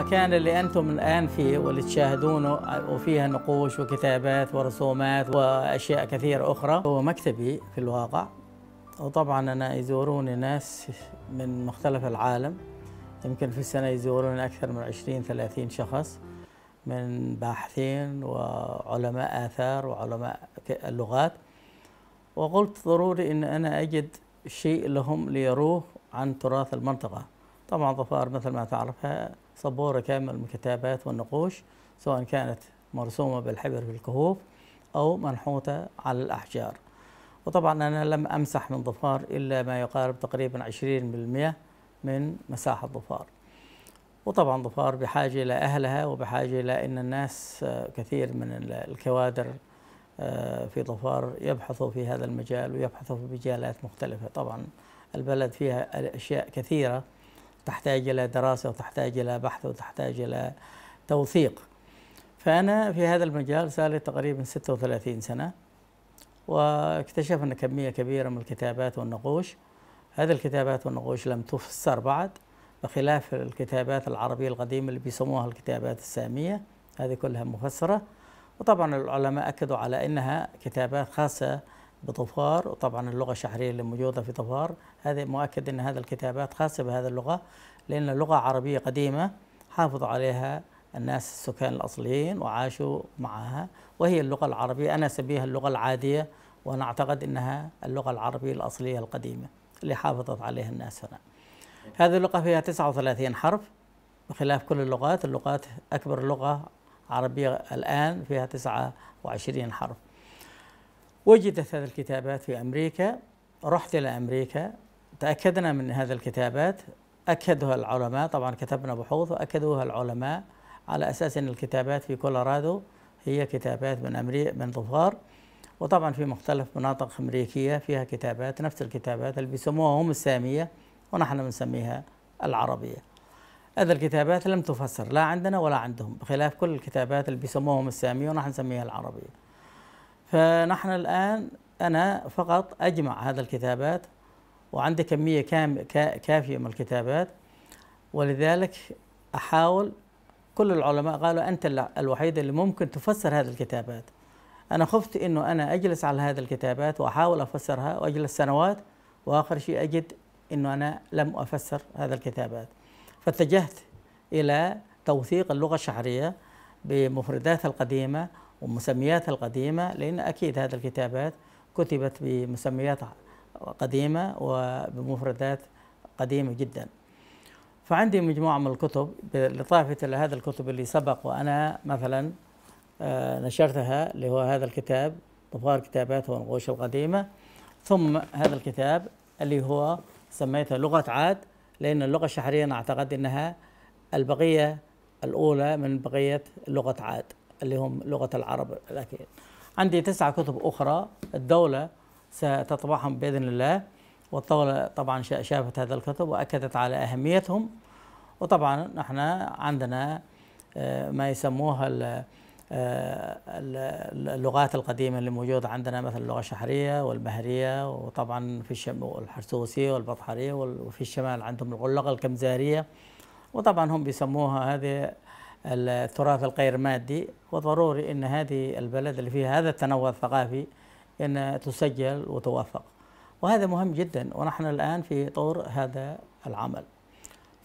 المكان اللي أنتم الآن فيه واللي تشاهدونه وفيها نقوش وكتابات ورسومات وأشياء كثيرة أخرى هو مكتبي في الواقع وطبعا أنا يزوروني ناس من مختلف العالم يمكن في السنة يزوروني أكثر من 20 30 شخص من باحثين وعلماء آثار وعلماء اللغات وقلت ضروري أن أنا أجد شيء لهم ليروه عن تراث المنطقة طبعا ظفار مثل ما تعرفها صبورة كامل الكتابات والنقوش سواء كانت مرسومة بالحبر في الكهوف أو منحوتة على الأحجار وطبعا أنا لم أمسح من ظفار إلا ما يقارب تقريبا 20% من مساحة ظفار وطبعا ظفار بحاجة إلى أهلها وبحاجة إلى أن الناس آه، كثير من الكوادر آه، في ظفار يبحثوا في هذا المجال ويبحثوا في مجالات مختلفة طبعا البلد فيها أشياء كثيرة تحتاج إلى دراسة وتحتاج إلى بحث وتحتاج إلى توثيق فأنا في هذا المجال صار تقريبا 36 سنة واكتشفنا كمية كبيرة من الكتابات والنقوش هذه الكتابات والنقوش لم تفسر بعد بخلاف الكتابات العربية القديمة اللي بيسموها الكتابات السامية هذه كلها مفسرة وطبعا العلماء أكدوا على أنها كتابات خاصة بطفار وطبعا اللغة الشحرية اللي موجودة في طفار هذه مؤكد أن هذه الكتابات خاصة بهذه اللغة لأن اللغة عربية قديمة حافظ عليها الناس السكان الأصليين وعاشوا معها وهي اللغة العربية أنا أسميها اللغة العادية وأنا أعتقد أنها اللغة العربية الأصلية القديمة اللي حافظت عليها الناس هنا هذه اللغة فيها 39 حرف بخلاف كل اللغات اللغات أكبر لغة عربية الآن فيها 29 حرف وجدت هذه الكتابات في أمريكا رحت إلى أمريكا تأكدنا من هذه الكتابات أكدها العلماء طبعا كتبنا بحوث وأكدوها العلماء على أساس أن الكتابات في كولورادو هي كتابات من أمريكا من ظفار وطبعا في مختلف مناطق أمريكية فيها كتابات نفس الكتابات اللي بيسموها هم السامية ونحن بنسميها العربية هذه الكتابات لم تفسر لا عندنا ولا عندهم بخلاف كل الكتابات اللي بيسموهم السامية ونحن نسميها العربية فنحن الآن أنا فقط أجمع هذا الكتابات وعندي كمية كام كافية من الكتابات ولذلك أحاول كل العلماء قالوا أنت الوحيد اللي ممكن تفسر هذه الكتابات أنا خفت أنه أنا أجلس على هذه الكتابات وأحاول أفسرها وأجلس سنوات وآخر شيء أجد أنه أنا لم أفسر هذه الكتابات فاتجهت إلى توثيق اللغة الشعرية بمفرداتها القديمة ومسمياتها القديمة لأن أكيد هذه الكتابات كتبت بمسميات قديمة وبمفردات قديمة جدا فعندي مجموعة من الكتب لطافة إلى الكتب اللي سبق وأنا مثلا آه، نشرتها اللي هو هذا الكتاب طفار كتابات ونقوش القديمة ثم هذا الكتاب اللي هو سميته لغة عاد لأن اللغة الشحرية أنا أعتقد أنها البقية الأولى من بقية لغة عاد اللي هم لغة العرب الأكيد عندي تسعة كتب أخرى الدولة ستطبعهم بإذن الله والدولة طبعا شافت هذا الكتب وأكدت على أهميتهم وطبعا نحن عندنا آه، ما يسموها آه، اللغات القديمة اللي موجودة عندنا مثل اللغة الشحرية والبهرية وطبعا في الشمال الحرسوسية والبطحرية وفي الشمال عندهم الغلقة الكمزارية وطبعا هم بيسموها هذه التراث الغير مادي وضروري أن هذه البلد اللي فيها هذا التنوع الثقافي أن تسجل وتوثق وهذا مهم جدا ونحن الآن في طور هذا العمل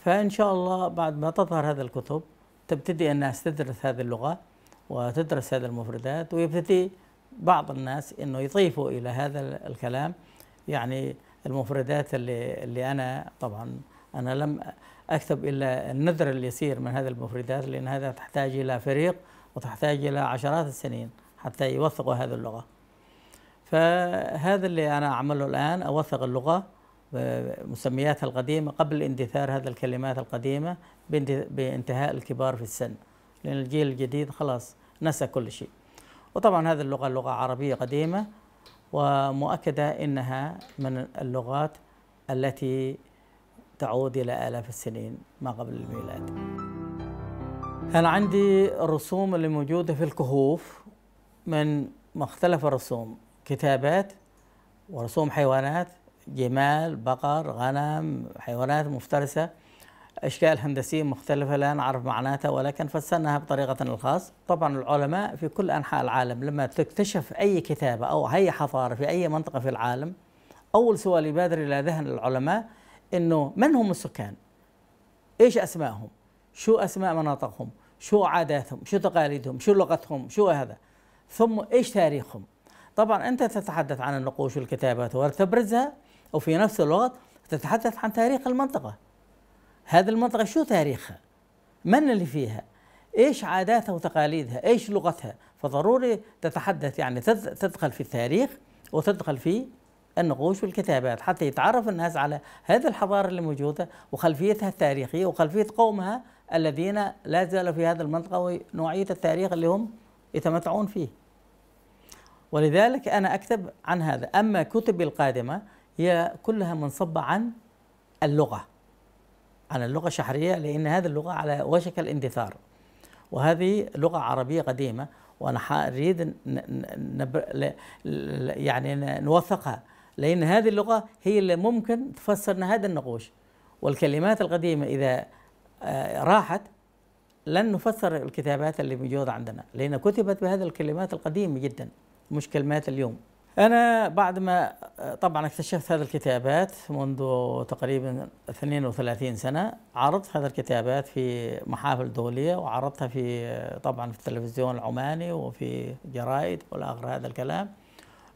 فإن شاء الله بعد ما تظهر هذه الكتب تبتدي الناس تدرس هذه اللغة وتدرس هذه المفردات ويبتدي بعض الناس أنه يضيفوا إلى هذا الكلام يعني المفردات اللي, اللي أنا طبعاً أنا لم أكتب إلا النذر اليسير من هذه المفردات لأن هذا تحتاج إلى فريق وتحتاج إلى عشرات السنين حتى يوثقوا هذه اللغة فهذا اللي أنا أعمله الآن أوثق اللغة مسمياتها القديمة قبل اندثار هذه الكلمات القديمة بانتهاء الكبار في السن لأن الجيل الجديد خلاص نسى كل شيء وطبعا هذه اللغة لغة عربية قديمة ومؤكدة إنها من اللغات التي تعود إلى آلاف السنين ما قبل الميلاد أنا عندي الرسوم اللي موجودة في الكهوف من مختلف الرسوم كتابات ورسوم حيوانات جمال بقر غنم حيوانات مفترسة أشكال هندسية مختلفة لا نعرف معناتها ولكن فسرناها بطريقتنا الخاص طبعا العلماء في كل أنحاء العالم لما تكتشف أي كتابة أو أي حضارة في أي منطقة في العالم أول سؤال يبادر إلى ذهن العلماء انه من هم السكان؟ ايش اسمائهم؟ شو اسماء مناطقهم؟ شو عاداتهم؟ شو تقاليدهم؟ شو لغتهم؟ شو هذا؟ ثم ايش تاريخهم؟ طبعا انت تتحدث عن النقوش والكتابات وتبرزها وفي نفس الوقت تتحدث عن تاريخ المنطقه. هذه المنطقه شو تاريخها؟ من اللي فيها؟ ايش عاداتها وتقاليدها؟ ايش لغتها؟ فضروري تتحدث يعني تدخل في التاريخ وتدخل في النقوش والكتابات حتى يتعرف الناس على هذه الحضارة اللي موجودة وخلفيتها التاريخية وخلفية قومها الذين لا زالوا في هذه المنطقة ونوعية التاريخ اللي هم يتمتعون فيه ولذلك أنا أكتب عن هذا أما كتبي القادمة هي كلها منصبة عن اللغة عن اللغة الشحرية لأن هذه اللغة على وشك الاندثار وهذه لغة عربية قديمة وأنا أريد يعني نوثقها لأن هذه اللغة هي اللي ممكن تفسرنا هذا النقوش والكلمات القديمة إذا آه، راحت لن نفسر الكتابات اللي موجودة عندنا لأن كتبت بهذه الكلمات القديمة جدا مش كلمات اليوم أنا بعد ما آه، طبعا اكتشفت هذه الكتابات منذ تقريبا 32 سنة عرضت هذه الكتابات في محافل دولية وعرضتها في آه، طبعا في التلفزيون العماني وفي جرائد والآخر هذا الكلام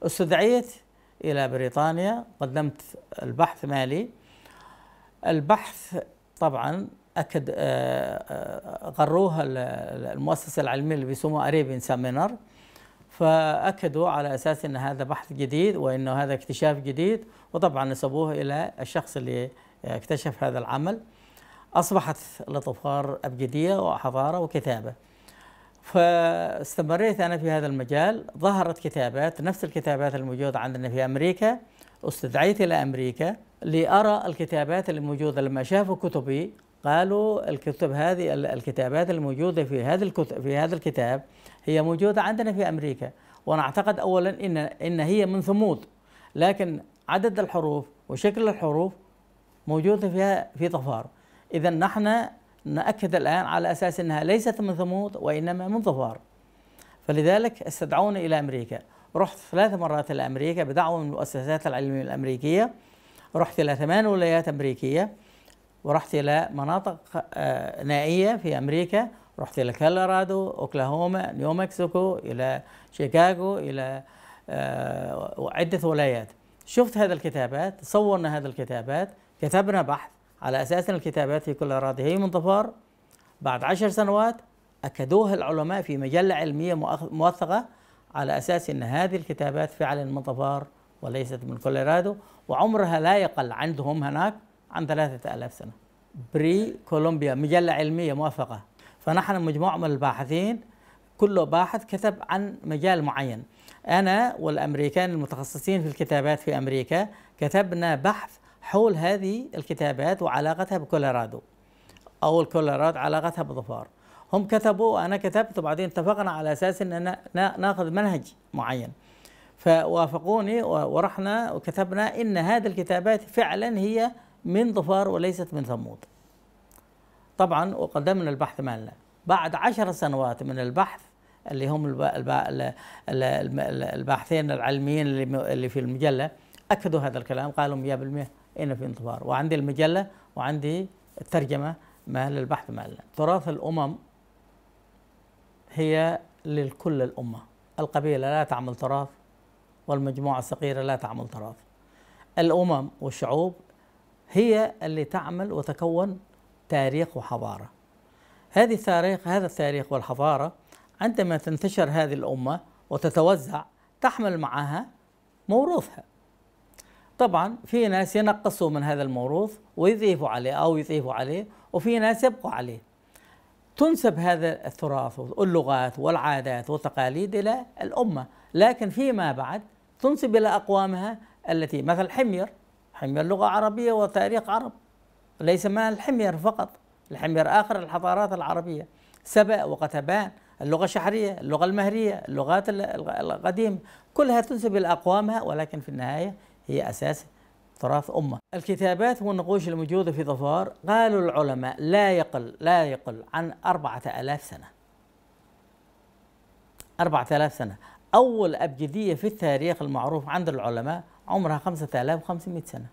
استدعيت إلى بريطانيا قدمت البحث مالي البحث طبعا أكد آه، آه، غروه المؤسسة العلمية اللي بيسموها أريبين سامينر فأكدوا على أساس أن هذا بحث جديد وأنه هذا اكتشاف جديد وطبعا نسبوه إلى الشخص اللي اكتشف هذا العمل أصبحت لطفار أبجدية وحضارة وكتابة فاستمريت أنا في هذا المجال ظهرت كتابات نفس الكتابات الموجودة عندنا في أمريكا استدعيت إلى أمريكا لأرى الكتابات الموجودة لما شافوا كتبي قالوا الكتب هذه الكتابات الموجودة في هذا الكتب في هذا الكتاب هي موجودة عندنا في أمريكا وأنا أعتقد أولا إن إن هي من ثمود لكن عدد الحروف وشكل الحروف موجودة فيها في ظفار إذا نحن نأكد الآن على أساس أنها ليست من ثمود وإنما من ظفار فلذلك استدعوني إلى أمريكا رحت ثلاث مرات إلى أمريكا بدعوة من المؤسسات العلمية الأمريكية رحت إلى ثمان ولايات أمريكية ورحت إلى مناطق آه، نائية في أمريكا رحت إلى كالرادو، أوكلاهوما نيو مكسيكو إلى شيكاغو إلى آه، عدة ولايات شفت هذه الكتابات صورنا هذه الكتابات كتبنا بحث على أساس أن الكتابات في كل أراضي من ظفار بعد عشر سنوات أكدوها العلماء في مجلة علمية موثقة على أساس أن هذه الكتابات فعلا من ظفار وليست من كوليرادو وعمرها لا يقل عندهم هناك عن ثلاثة ألاف سنة بري كولومبيا مجلة علمية موثقة فنحن مجموعة من الباحثين كل باحث كتب عن مجال معين أنا والأمريكان المتخصصين في الكتابات في أمريكا كتبنا بحث حول هذه الكتابات وعلاقتها بكولورادو او الكولورادو علاقتها بظفار هم كتبوا وانا كتبت وبعدين اتفقنا على اساس ان ناخذ منهج معين فوافقوني ورحنا وكتبنا ان هذه الكتابات فعلا هي من ظفار وليست من ثمود طبعا وقدمنا البحث مالنا بعد عشر سنوات من البحث اللي هم الباحثين العلميين اللي في المجله اكدوا هذا الكلام قالوا 100% إن في انتظار وعندي المجلة وعندي الترجمة مال البحث مالنا تراث الأمم هي للكل الأمة القبيلة لا تعمل تراث والمجموعة الصغيرة لا تعمل تراث الأمم والشعوب هي اللي تعمل وتكون تاريخ وحضارة هذه التاريخ هذا التاريخ والحضارة عندما تنتشر هذه الأمة وتتوزع تحمل معها موروثها طبعا في ناس ينقصوا من هذا الموروث ويضيفوا عليه أو يضيفوا عليه وفي ناس يبقوا عليه تنسب هذا التراث واللغات والعادات والتقاليد إلى الأمة لكن فيما بعد تنسب إلى أقوامها التي مثل حمير حمير لغة عربية وتاريخ عرب ليس ما الحمير فقط الحمير آخر الحضارات العربية سبأ وقتبان اللغة الشحرية اللغة المهرية اللغات القديمة كلها تنسب إلى أقوامها ولكن في النهاية هي أساس تراث أمة الكتابات والنقوش الموجودة في ظفار قالوا العلماء لا يقل لا يقل عن أربعة آلاف سنة أربعة آلاف سنة أول أبجدية في التاريخ المعروف عند العلماء عمرها خمسة آلاف وخمسمائة سنة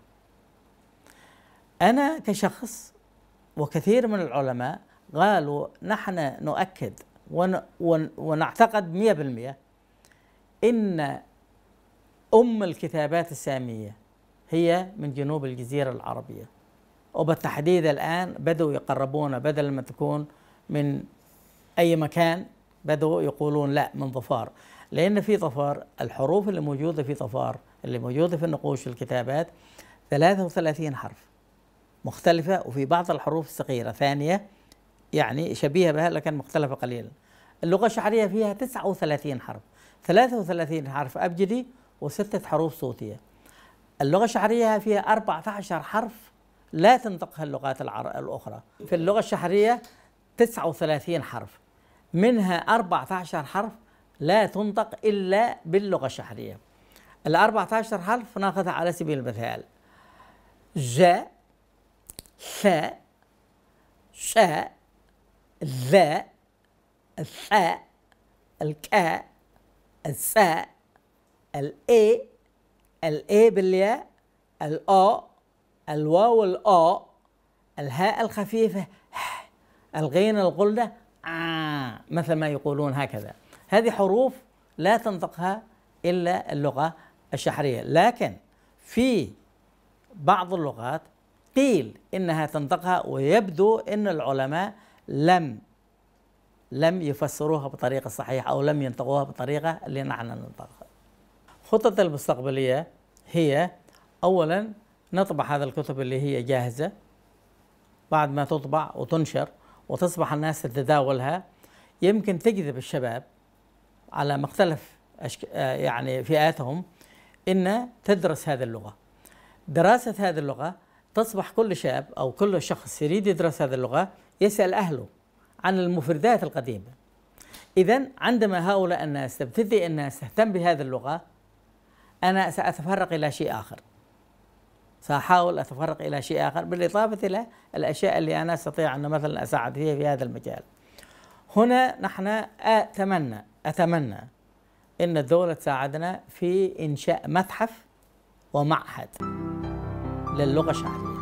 أنا كشخص وكثير من العلماء قالوا نحن نؤكد ونعتقد مئة بالمئة إن أم الكتابات السامية هي من جنوب الجزيرة العربية وبالتحديد الآن بدأوا يقربون بدل ما تكون من أي مكان بدأوا يقولون لا من ظفار لأن في ظفار الحروف اللي موجودة في ظفار اللي موجودة في النقوش الكتابات 33 حرف مختلفة وفي بعض الحروف الصغيرة ثانية يعني شبيهة بها لكن مختلفة قليلا اللغة الشعرية فيها 39 حرف 33 حرف أبجدي وستة حروف صوتية اللغة الشحرية فيها 14 حرف لا تنطقها اللغات الأخرى في اللغة الشحرية 39 حرف منها 14 حرف لا تنطق إلا باللغة الشحرية ال 14 حرف ناخذها على سبيل المثال جاء شاء شاء ذا الثاء الكاء الساء الاي الاي بالياء الاو الواو الاو الهاء الخفيفة الغين الغلدة آه مثل ما يقولون هكذا هذه حروف لا تنطقها إلا اللغة الشحرية لكن في بعض اللغات قيل إنها تنطقها ويبدو أن العلماء لم لم يفسروها بطريقة صحيحة أو لم ينطقوها بطريقة اللي نحن ننطقها خطط المستقبلية هي أولا نطبع هذا الكتب اللي هي جاهزة بعد ما تطبع وتنشر وتصبح الناس تتداولها يمكن تجذب الشباب على مختلف أشك... يعني فئاتهم ان تدرس هذه اللغه. دراسه هذه اللغه تصبح كل شاب او كل شخص يريد يدرس هذه اللغه يسال اهله عن المفردات القديمه. اذا عندما هؤلاء الناس تبتدي الناس تهتم بهذه اللغه أنا سأتفرق إلى شيء آخر سأحاول أتفرق إلى شيء آخر بالإضافة إلى الأشياء اللي أنا أستطيع أن مثلا أساعد فيها في هذا المجال هنا نحن أتمنى أتمنى أن الدولة تساعدنا في إنشاء متحف ومعهد للغة الشعبية